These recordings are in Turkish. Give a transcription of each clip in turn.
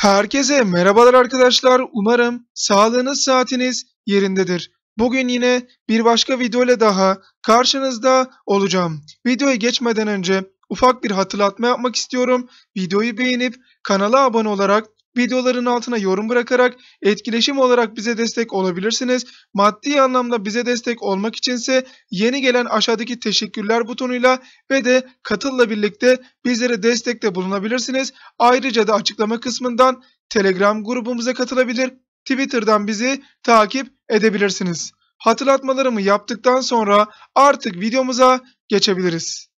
Herkese merhabalar arkadaşlar. Umarım sağlığınız saatiniz yerindedir. Bugün yine bir başka video ile daha karşınızda olacağım. Videoya geçmeden önce ufak bir hatırlatma yapmak istiyorum. Videoyu beğenip kanala abone olarak videoların altına yorum bırakarak etkileşim olarak bize destek olabilirsiniz. Maddi anlamda bize destek olmak içinse yeni gelen aşağıdaki teşekkürler butonuyla ve de katılla birlikte bizlere destekte bulunabilirsiniz. Ayrıca da açıklama kısmından Telegram grubumuza katılabilir, Twitter'dan bizi takip edebilirsiniz. Hatırlatmalarımı yaptıktan sonra artık videomuza geçebiliriz.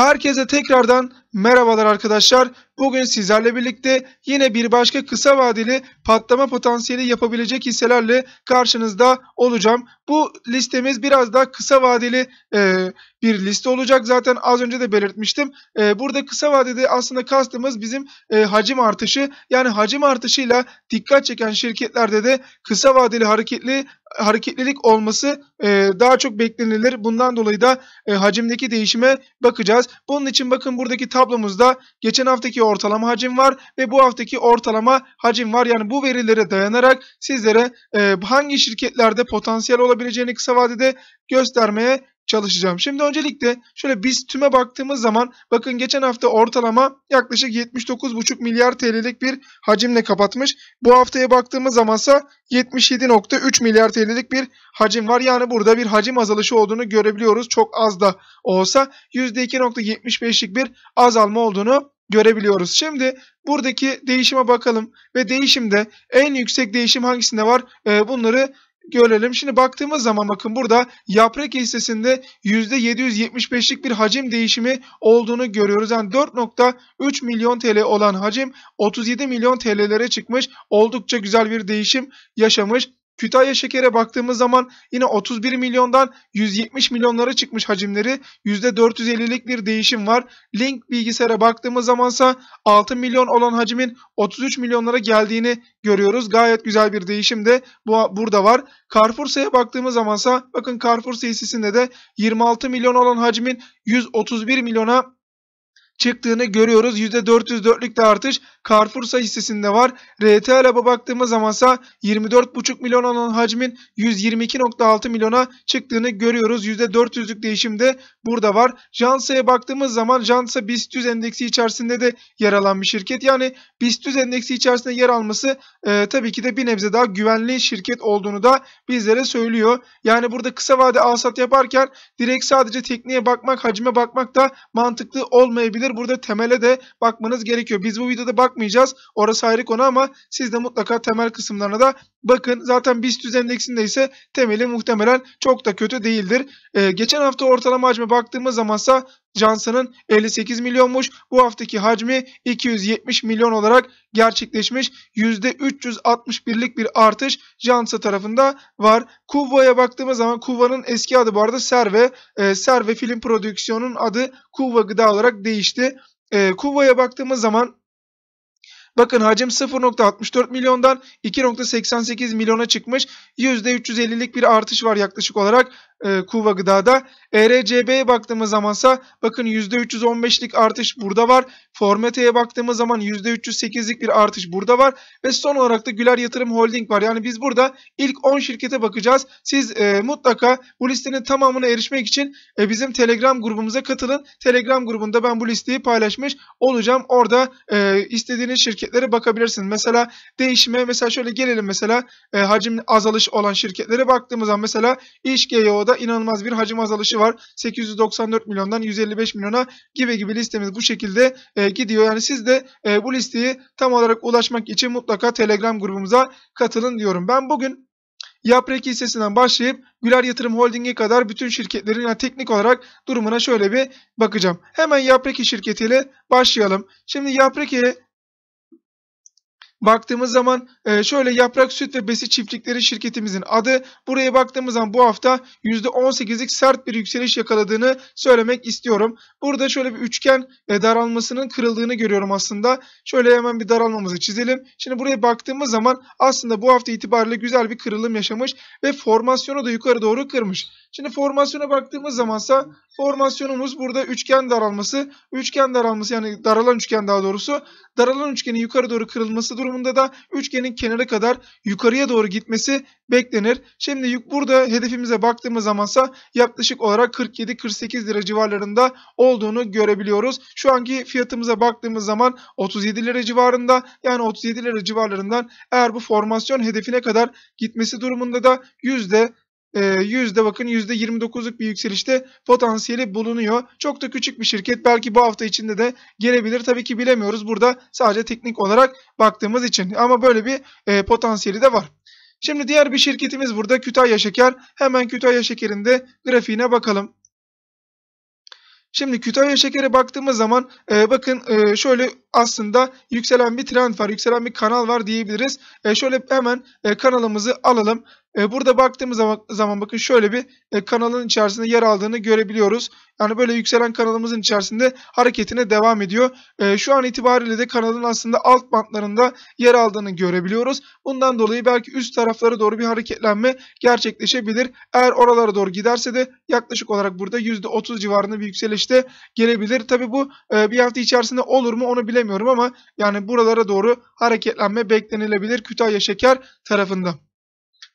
Herkese tekrardan merhabalar arkadaşlar. Bugün sizlerle birlikte yine bir başka kısa vadeli patlama potansiyeli yapabilecek hisselerle karşınızda olacağım. Bu listemiz biraz daha kısa vadeli e, bir liste olacak. Zaten az önce de belirtmiştim. E, burada kısa vadede aslında kastımız bizim e, hacim artışı. Yani hacim artışıyla dikkat çeken şirketlerde de kısa vadeli hareketli hareketlilik olması e, daha çok beklenilir. Bundan dolayı da e, hacimdeki değişime bakacağız. Bunun için bakın buradaki tablomuzda geçen haftaki ortalama hacim var ve bu haftaki ortalama hacim var. Yani bu verilere dayanarak sizlere e, hangi şirketlerde potansiyel olabileceğini kısa vadede göstermeye çalışacağım. Şimdi öncelikle şöyle biz tüme baktığımız zaman bakın geçen hafta ortalama yaklaşık 79,5 milyar TL'lik bir hacimle kapatmış. Bu haftaya baktığımız zamansa 77,3 milyar TL'lik bir hacim var. Yani burada bir hacim azalışı olduğunu görebiliyoruz. Çok az da olsa %2,75'lik bir azalma olduğunu görebiliyoruz. Şimdi buradaki değişime bakalım ve değişimde en yüksek değişim hangisinde var e, bunları görelim. Şimdi baktığımız zaman bakın burada yaprak hissesinde %775'lik bir hacim değişimi olduğunu görüyoruz. Yani 4.3 milyon TL olan hacim 37 milyon TL'lere çıkmış. Oldukça güzel bir değişim yaşamış. Kütahya Şeker'e baktığımız zaman yine 31 milyondan 170 milyonlara çıkmış hacimleri %450'lik bir değişim var. Link bilgisayara baktığımız zamansa 6 milyon olan hacimin 33 milyonlara geldiğini görüyoruz. Gayet güzel bir değişim de bu, burada var. Carrefour'sa'ya baktığımız zamansa bakın Carrefour sesisinde de 26 milyon olan hacmin 131 milyona çıktığını görüyoruz. %404'lük de artış Carrefour'sa hissesinde var. RTL'e baktığımız zaman zamansa 24,5 milyon olan hacmin 122,6 milyona çıktığını görüyoruz. %400'lük değişim de burada var. Jansa'ya baktığımız zaman Jansa BIST 100 endeksi içerisinde de yer alan bir şirket. Yani BIST 100 endeksi içerisinde yer alması e, tabii ki de bir nebze daha güvenli şirket olduğunu da bizlere söylüyor. Yani burada kısa vade alsat yaparken direkt sadece tekniğe bakmak, hacme bakmak da mantıklı olmayabilir olacaktır. Burada temele de bakmanız gerekiyor. Biz bu videoda bakmayacağız. Orası ayrı konu ama siz de mutlaka temel kısımlarına da bakın. Zaten BIST endeksinde ise temeli muhtemelen çok da kötü değildir. Ee, geçen hafta ortalama hacme baktığımız zamansa Johnson'ın 58 milyonmuş. Bu haftaki hacmi 270 milyon olarak gerçekleşmiş. %361'lik bir artış Jansa tarafında var. Kuvva'ya baktığımız zaman Kuvva'nın eski adı bu arada Serve. E, Serve film prodüksiyonun adı Kuvva Gıda olarak değişti. E, ee, Kuvva'ya baktığımız zaman Bakın hacim 0.64 milyondan 2.88 milyona çıkmış. %350'lik bir artış var yaklaşık olarak e, Kuva Gıda'da. ERCB'ye baktığımız zamansa bakın %315'lik artış burada var. Formete'ye baktığımız zaman %308'lik bir artış burada var. Ve son olarak da Güler Yatırım Holding var. Yani biz burada ilk 10 şirkete bakacağız. Siz e, mutlaka bu listenin tamamına erişmek için e, bizim Telegram grubumuza katılın. Telegram grubunda ben bu listeyi paylaşmış olacağım. Orada e, istediğiniz şirket şirketlere bakabilirsiniz. Mesela değişime mesela şöyle gelelim mesela e, hacim azalış olan şirketlere baktığımız zaman mesela İŞGYO'da e inanılmaz bir hacim azalışı var. 894 milyondan 155 milyona gibi gibi listemiz bu şekilde e, gidiyor. Yani siz de e, bu listeyi tam olarak ulaşmak için mutlaka Telegram grubumuza katılın diyorum. Ben bugün Yaprek hissesinden başlayıp Güler Yatırım Holding'e kadar bütün şirketlerin yani teknik olarak durumuna şöyle bir bakacağım. Hemen Yapreki şirketiyle başlayalım. Şimdi Yapreki baktığımız zaman e, şöyle yaprak süt ve besi çiftlikleri şirketimizin adı. Buraya baktığımız zaman bu hafta %18'lik sert bir yükseliş yakaladığını söylemek istiyorum. Burada şöyle bir üçgen e, daralmasının kırıldığını görüyorum aslında. Şöyle hemen bir daralmamızı çizelim. Şimdi buraya baktığımız zaman aslında bu hafta itibariyle güzel bir kırılım yaşamış ve formasyonu da yukarı doğru kırmış. Şimdi formasyona baktığımız zamansa formasyonumuz burada üçgen daralması, üçgen daralması yani daralan üçgen daha doğrusu daralan üçgenin yukarı doğru kırılması durumu durumunda da üçgenin kenarı kadar yukarıya doğru gitmesi beklenir. Şimdi burada hedefimize baktığımız zamansa yaklaşık olarak 47-48 lira civarlarında olduğunu görebiliyoruz. Şu anki fiyatımıza baktığımız zaman 37 lira civarında yani 37 lira civarlarından eğer bu formasyon hedefine kadar gitmesi durumunda da yüzde ee, yüzde bakın yüzde 29'luk bir yükselişte potansiyeli bulunuyor. Çok da küçük bir şirket belki bu hafta içinde de gelebilir. Tabii ki bilemiyoruz burada sadece teknik olarak baktığımız için ama böyle bir e, potansiyeli de var. Şimdi diğer bir şirketimiz burada Kütahya Şeker. Hemen Kütahya Şeker'in de grafiğine bakalım. Şimdi Kütahya şekere baktığımız zaman e, bakın e, şöyle aslında yükselen bir trend var, yükselen bir kanal var diyebiliriz. E, şöyle hemen e, kanalımızı alalım. E, burada baktığımız zaman, bakın şöyle bir e, kanalın içerisinde yer aldığını görebiliyoruz. Yani böyle yükselen kanalımızın içerisinde hareketine devam ediyor. E, şu an itibariyle de kanalın aslında alt bantlarında yer aldığını görebiliyoruz. Bundan dolayı belki üst taraflara doğru bir hareketlenme gerçekleşebilir. Eğer oralara doğru giderse de yaklaşık olarak burada %30 civarında bir yükselişte gelebilir. Tabi bu bir hafta içerisinde olur mu onu bilemiyorum ama yani buralara doğru hareketlenme beklenilebilir Kütahya Şeker tarafında.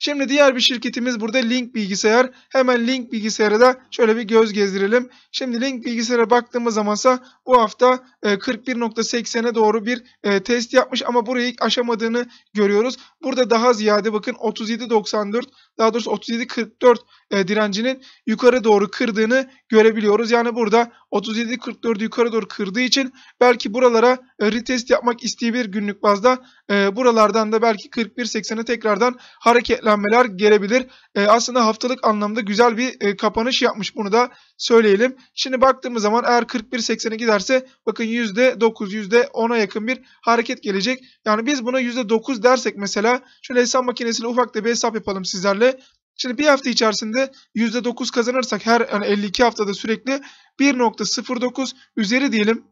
Şimdi diğer bir şirketimiz burada Link Bilgisayar. Hemen Link Bilgisayar'a da şöyle bir göz gezdirelim. Şimdi Link Bilgisayar'a baktığımız zamansa bu hafta 41.80'e doğru bir e, test yapmış ama burayı aşamadığını görüyoruz. Burada daha ziyade bakın 37.94 daha doğrusu 37.44 e, direncinin yukarı doğru kırdığını görebiliyoruz. Yani burada 37.44 yukarı doğru kırdığı için belki buralara e, retest yapmak isteyebilir günlük bazda. E, buralardan da belki 41.80'e tekrardan hareketlenmeler gelebilir. E, aslında haftalık anlamda güzel bir e, kapanış yapmış. Bunu da söyleyelim. Şimdi baktığımız zaman eğer 41.80'e giderse bakın %9, %10'a yakın bir hareket gelecek. Yani biz buna %9 dersek mesela şöyle hesap makinesiyle ufak da bir hesap yapalım sizlerle. Şimdi bir hafta içerisinde %9 kazanırsak her yani 52 haftada sürekli 1.09 üzeri diyelim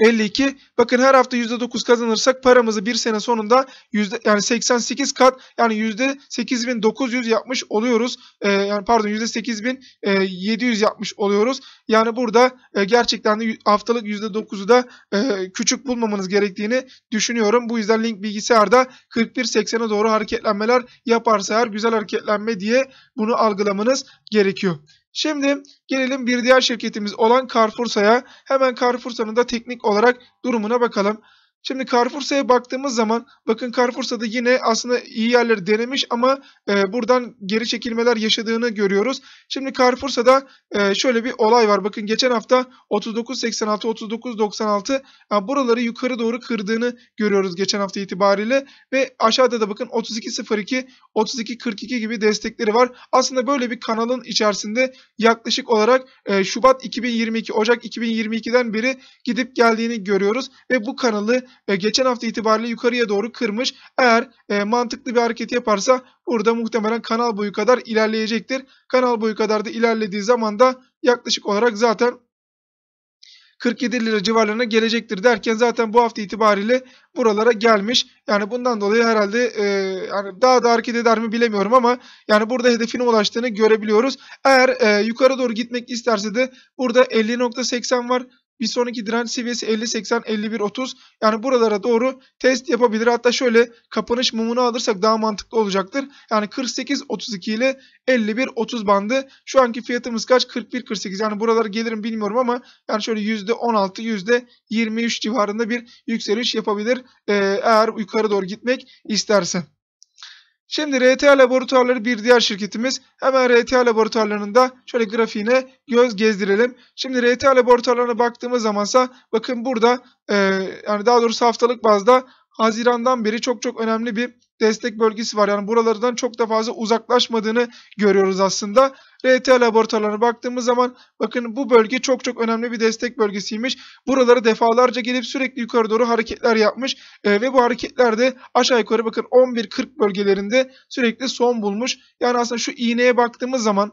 52. Bakın her hafta %9 kazanırsak paramızı bir sene sonunda yüzde, yani 88 kat yani %8900 yapmış oluyoruz. Ee, yani pardon %8700 e, yapmış oluyoruz. Yani burada e, gerçekten de haftalık %9'u da e, küçük bulmamanız gerektiğini düşünüyorum. Bu yüzden link bilgisayarda 41.80'e doğru hareketlenmeler yaparsa her güzel hareketlenme diye bunu algılamanız gerekiyor. Şimdi gelelim bir diğer şirketimiz olan Carrefour'sa'ya. Hemen Carrefour'sa'nın da teknik olarak durumuna bakalım. Şimdi Carrefour'sa'ya baktığımız zaman bakın Carrefour'sa'da yine aslında iyi yerleri denemiş ama e, buradan geri çekilmeler yaşadığını görüyoruz. Şimdi Carrefour'sa'da e, şöyle bir olay var. Bakın geçen hafta 39.86 39.96 yani buraları yukarı doğru kırdığını görüyoruz geçen hafta itibariyle ve aşağıda da bakın 32.02 32.42 gibi destekleri var. Aslında böyle bir kanalın içerisinde yaklaşık olarak e, Şubat 2022 Ocak 2022'den beri gidip geldiğini görüyoruz ve bu kanalı e, geçen hafta itibariyle yukarıya doğru kırmış. Eğer e, mantıklı bir hareket yaparsa burada muhtemelen kanal boyu kadar ilerleyecektir. Kanal boyu kadar da ilerlediği zaman da yaklaşık olarak zaten 47 lira civarlarına gelecektir derken zaten bu hafta itibariyle buralara gelmiş. Yani bundan dolayı herhalde e, yani daha da hareket eder mi bilemiyorum ama yani burada hedefine ulaştığını görebiliyoruz. Eğer e, yukarı doğru gitmek isterse de burada 50.80 var. Bir sonraki direnç seviyesi 50-80-51-30. Yani buralara doğru test yapabilir. Hatta şöyle kapanış mumunu alırsak daha mantıklı olacaktır. Yani 48-32 ile 51-30 bandı. Şu anki fiyatımız kaç? 41-48. Yani buralara gelirim bilmiyorum ama yani şöyle %16 %23 civarında bir yükseliş yapabilir. Ee, eğer yukarı doğru gitmek istersen. Şimdi RTA laboratuvarları bir diğer şirketimiz. Hemen RTA da şöyle grafiğine göz gezdirelim. Şimdi RTA laboratuvarlarına baktığımız zamansa bakın burada e, yani daha doğrusu haftalık bazda Haziran'dan beri çok çok önemli bir destek bölgesi var. Yani buralardan çok da fazla uzaklaşmadığını görüyoruz aslında. RT laboratuvarlarına baktığımız zaman bakın bu bölge çok çok önemli bir destek bölgesiymiş. Buralara defalarca gelip sürekli yukarı doğru hareketler yapmış e, ve bu hareketler de aşağı yukarı bakın 11.40 bölgelerinde sürekli son bulmuş. Yani aslında şu iğneye baktığımız zaman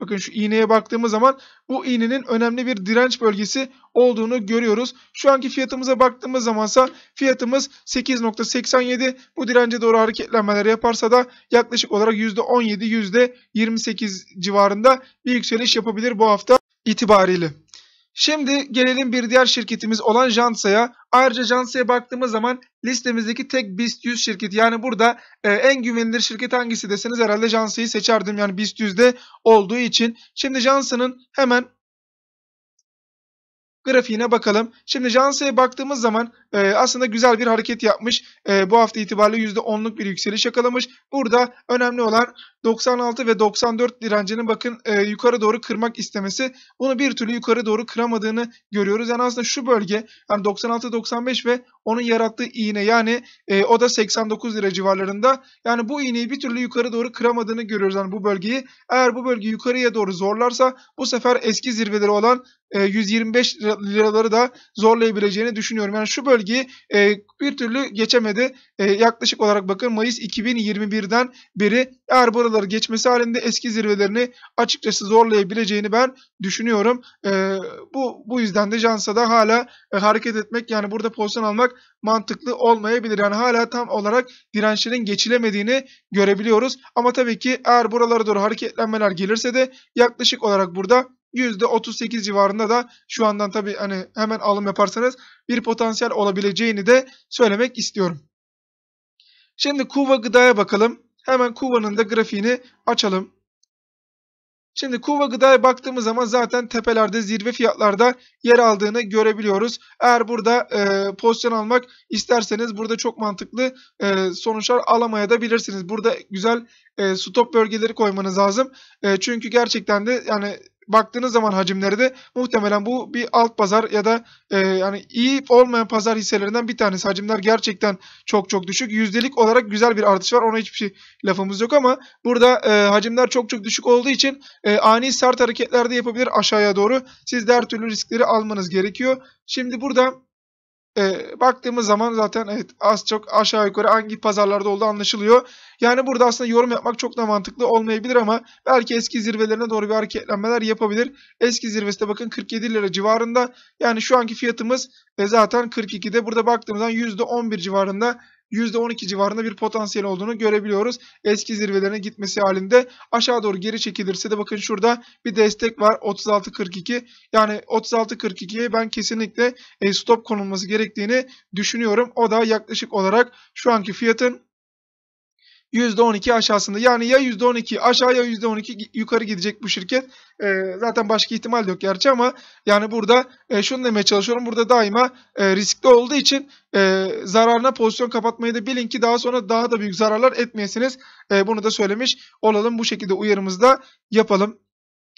Bakın şu iğneye baktığımız zaman bu iğnenin önemli bir direnç bölgesi olduğunu görüyoruz. Şu anki fiyatımıza baktığımız zamansa fiyatımız 8.87 bu dirence doğru hareketlenmeler yaparsa da yaklaşık olarak %17 %28 civarında bir yükseliş yapabilir bu hafta itibariyle. Şimdi gelelim bir diğer şirketimiz olan Jansa'ya. Ayrıca Jansa'ya baktığımız zaman listemizdeki tek BIST 100 şirket yani burada e, en güvenilir şirket hangisi deseniz herhalde Jansa'yı seçerdim. Yani BIST 100'de olduğu için. Şimdi Jansa'nın hemen grafiğine bakalım. Şimdi Jansa'ya baktığımız zaman e, aslında güzel bir hareket yapmış. E, bu hafta itibariyle %10'luk bir yükseliş yakalamış. Burada önemli olan 96 ve 94 direncinin bakın e, yukarı doğru kırmak istemesi. Bunu bir türlü yukarı doğru kıramadığını görüyoruz. Yani aslında şu bölge yani 96-95 ve onun yarattığı iğne yani e, o da 89 lira civarlarında. Yani bu iğneyi bir türlü yukarı doğru kıramadığını görüyoruz. Yani bu bölgeyi eğer bu bölge yukarıya doğru zorlarsa bu sefer eski zirveleri olan 125 e, liraları da zorlayabileceğini düşünüyorum. Yani şu bölgeyi e, bir türlü geçemedi. E, yaklaşık olarak bakın Mayıs 2021'den beri eğer burada araları geçmesi halinde eski zirvelerini açıkçası zorlayabileceğini ben düşünüyorum. E, bu bu yüzden de Jansa'da hala e, hareket etmek yani burada pozisyon almak mantıklı olmayabilir. Yani hala tam olarak dirençlerin geçilemediğini görebiliyoruz. Ama tabii ki eğer buralara doğru hareketlenmeler gelirse de yaklaşık olarak burada %38 civarında da şu andan tabii hani hemen alım yaparsanız bir potansiyel olabileceğini de söylemek istiyorum. Şimdi Kuva Gıda'ya bakalım. Hemen Kuva'nın da grafiğini açalım. Şimdi Kuva gıdaya baktığımız zaman zaten tepelerde zirve fiyatlarda yer aldığını görebiliyoruz. Eğer burada e, pozisyon almak isterseniz burada çok mantıklı e, sonuçlar alamaya da bilirsiniz. Burada güzel e, stop bölgeleri koymanız lazım. E, çünkü gerçekten de yani baktığınız zaman hacimleri de muhtemelen bu bir alt pazar ya da e, yani iyi olmayan pazar hisselerinden bir tanesi. Hacimler gerçekten çok çok düşük. Yüzdelik olarak güzel bir artış var. Ona hiçbir şey lafımız yok ama burada e, hacimler çok çok düşük olduğu için e, ani sert hareketlerde yapabilir aşağıya doğru. Siz her türlü riskleri almanız gerekiyor. Şimdi burada e, baktığımız zaman zaten evet az çok aşağı yukarı hangi pazarlarda olduğu anlaşılıyor. Yani burada aslında yorum yapmak çok da mantıklı olmayabilir ama belki eski zirvelerine doğru bir hareketlenmeler yapabilir. Eski zirvesi de bakın 47 lira civarında. Yani şu anki fiyatımız e, zaten 42'de. Burada baktığımızda %11 civarında %12 civarında bir potansiyel olduğunu görebiliyoruz. Eski zirvelerine gitmesi halinde aşağı doğru geri çekilirse de bakın şurada bir destek var 36.42 yani 36.42'ye ben kesinlikle e, stop konulması gerektiğini düşünüyorum. O da yaklaşık olarak şu anki fiyatın %12 aşağısında. Yani ya %12 aşağı ya %12 yukarı gidecek bu şirket. E, zaten başka ihtimal de yok gerçi ama yani burada e, şunu demeye çalışıyorum. Burada daima e, riskli olduğu için e, zararına pozisyon kapatmayı da bilin ki daha sonra daha da büyük zararlar etmeyesiniz. E, bunu da söylemiş olalım. Bu şekilde uyarımızda yapalım.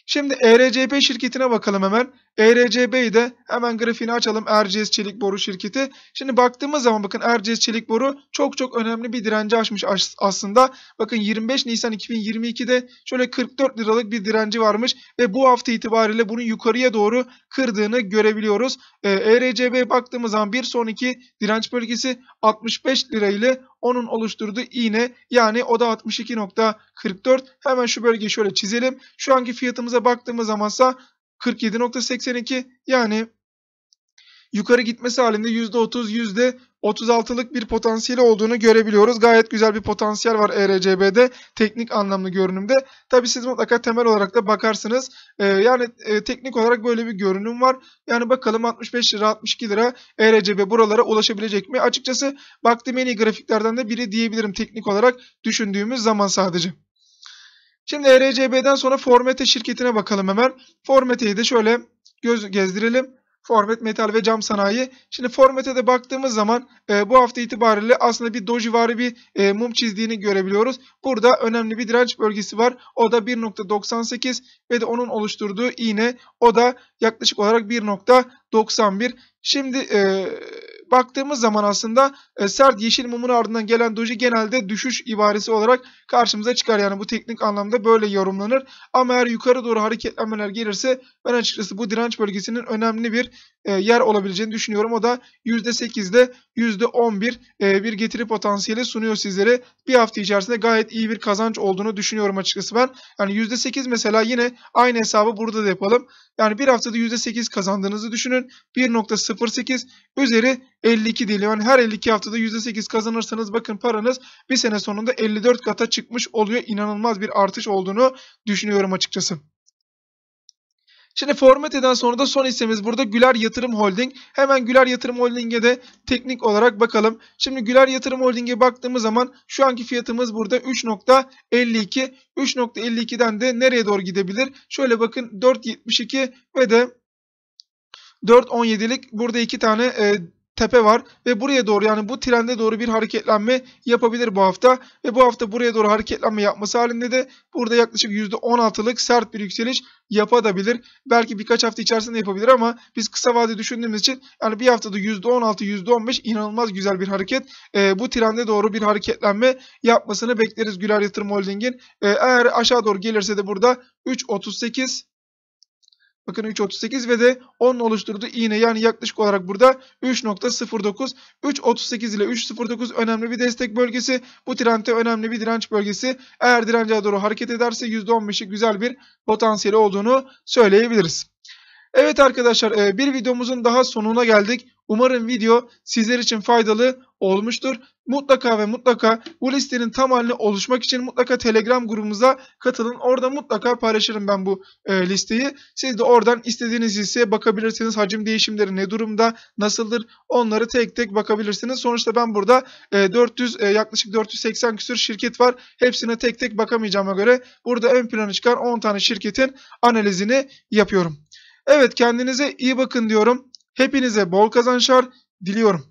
Şimdi ERCP şirketine bakalım hemen. ERCB'yi de hemen grafiğini açalım. Erciyes Çelik Boru şirketi. Şimdi baktığımız zaman bakın Erciyes Çelik Boru çok çok önemli bir direnci aşmış aslında. Bakın 25 Nisan 2022'de şöyle 44 liralık bir direnci varmış ve bu hafta itibariyle bunun yukarıya doğru kırdığını görebiliyoruz. ERCB ee, e baktığımız zaman bir sonraki direnç bölgesi 65 lirayla onun oluşturduğu iğne yani o da 62.44. Hemen şu bölgeyi şöyle çizelim. Şu anki fiyatımıza baktığımız zamansa 47.82 yani yukarı gitmesi halinde %30, %36'lık bir potansiyeli olduğunu görebiliyoruz. Gayet güzel bir potansiyel var ERCB'de teknik anlamlı görünümde. Tabi siz mutlaka temel olarak da bakarsınız. Ee, yani e, teknik olarak böyle bir görünüm var. Yani bakalım 65 lira 62 lira ERCB buralara ulaşabilecek mi? Açıkçası baktığım en iyi grafiklerden de biri diyebilirim teknik olarak düşündüğümüz zaman sadece. Şimdi ERCB'den sonra Formete şirketine bakalım hemen. Formete'yi de şöyle göz gezdirelim. Forvet metal ve cam sanayi. Şimdi formete de baktığımız zaman e, bu hafta itibariyle aslında bir dojivarı bir e, mum çizdiğini görebiliyoruz. Burada önemli bir direnç bölgesi var. O da 1.98 ve de onun oluşturduğu iğne o da yaklaşık olarak 1.91. Şimdi e, baktığımız zaman aslında e, sert yeşil mumun ardından gelen doji genelde düşüş ibaresi olarak karşımıza çıkar. Yani bu teknik anlamda böyle yorumlanır. Ama eğer yukarı doğru hareketlenmeler gelirse ben açıkçası bu direnç bölgesinin önemli bir e, yer olabileceğini düşünüyorum. O da %8'de %11 e, bir getiri potansiyeli sunuyor sizlere. Bir hafta içerisinde gayet iyi bir kazanç olduğunu düşünüyorum açıkçası ben. Yani %8 mesela yine aynı hesabı burada da yapalım. Yani bir haftada %8 kazandığınızı düşünün. 1.08 üzeri 52 değil. Yani her 52 haftada %8 kazanırsanız bakın paranız bir sene sonunda 54 kata çıkmış oluyor. İnanılmaz bir artış olduğunu düşünüyorum açıkçası. Şimdi Formete'den sonra da son hissemiz burada Güler Yatırım Holding. Hemen Güler Yatırım Holding'e de teknik olarak bakalım. Şimdi Güler Yatırım Holding'e baktığımız zaman şu anki fiyatımız burada 3.52. 3.52'den de nereye doğru gidebilir? Şöyle bakın 4.72 ve de 4.17'lik burada iki tane e, tepe var ve buraya doğru yani bu trende doğru bir hareketlenme yapabilir bu hafta ve bu hafta buraya doğru hareketlenme yapması halinde de burada yaklaşık %16'lık sert bir yükseliş yapabilir. Belki birkaç hafta içerisinde yapabilir ama biz kısa vade düşündüğümüz için yani bir haftada %16 %15 inanılmaz güzel bir hareket. E, bu trende doğru bir hareketlenme yapmasını bekleriz Güler Yatırım Holding'in. E, eğer aşağı doğru gelirse de burada 3.38 Bakın 3.38 ve de 10 oluşturduğu iğne yani yaklaşık olarak burada 3.09. 3.38 ile 3.09 önemli bir destek bölgesi. Bu trendte önemli bir direnç bölgesi. Eğer dirence doğru hareket ederse %15'i güzel bir potansiyeli olduğunu söyleyebiliriz. Evet arkadaşlar e, bir videomuzun daha sonuna geldik. Umarım video sizler için faydalı olmuştur. Mutlaka ve mutlaka bu listenin tam haline oluşmak için mutlaka Telegram grubumuza katılın. Orada mutlaka paylaşırım ben bu e, listeyi. Siz de oradan istediğiniz listeye bakabilirsiniz. Hacim değişimleri ne durumda, nasıldır onları tek tek bakabilirsiniz. Sonuçta ben burada e, 400 e, yaklaşık 480 küsür şirket var. Hepsine tek tek bakamayacağıma göre burada ön plana çıkan 10 tane şirketin analizini yapıyorum. Evet kendinize iyi bakın diyorum. Hepinize bol kazançlar diliyorum.